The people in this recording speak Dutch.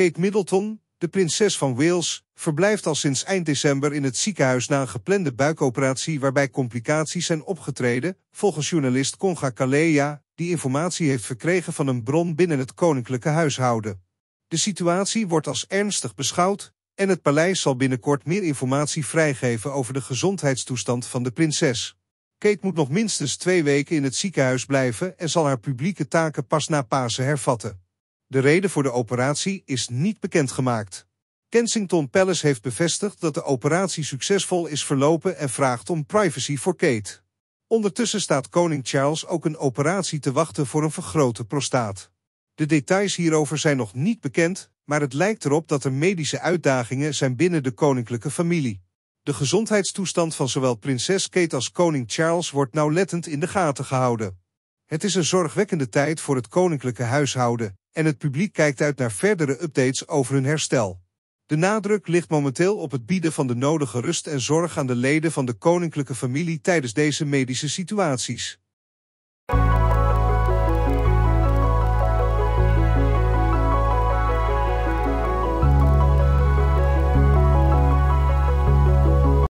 Kate Middleton, de prinses van Wales, verblijft al sinds eind december in het ziekenhuis na een geplande buikoperatie waarbij complicaties zijn opgetreden, volgens journalist Conga Kalea, die informatie heeft verkregen van een bron binnen het koninklijke huishouden. De situatie wordt als ernstig beschouwd en het paleis zal binnenkort meer informatie vrijgeven over de gezondheidstoestand van de prinses. Kate moet nog minstens twee weken in het ziekenhuis blijven en zal haar publieke taken pas na Pasen hervatten. De reden voor de operatie is niet bekendgemaakt. Kensington Palace heeft bevestigd dat de operatie succesvol is verlopen en vraagt om privacy voor Kate. Ondertussen staat koning Charles ook een operatie te wachten voor een vergrote prostaat. De details hierover zijn nog niet bekend, maar het lijkt erop dat er medische uitdagingen zijn binnen de koninklijke familie. De gezondheidstoestand van zowel prinses Kate als koning Charles wordt nauwlettend in de gaten gehouden. Het is een zorgwekkende tijd voor het koninklijke huishouden en het publiek kijkt uit naar verdere updates over hun herstel. De nadruk ligt momenteel op het bieden van de nodige rust en zorg aan de leden van de koninklijke familie tijdens deze medische situaties.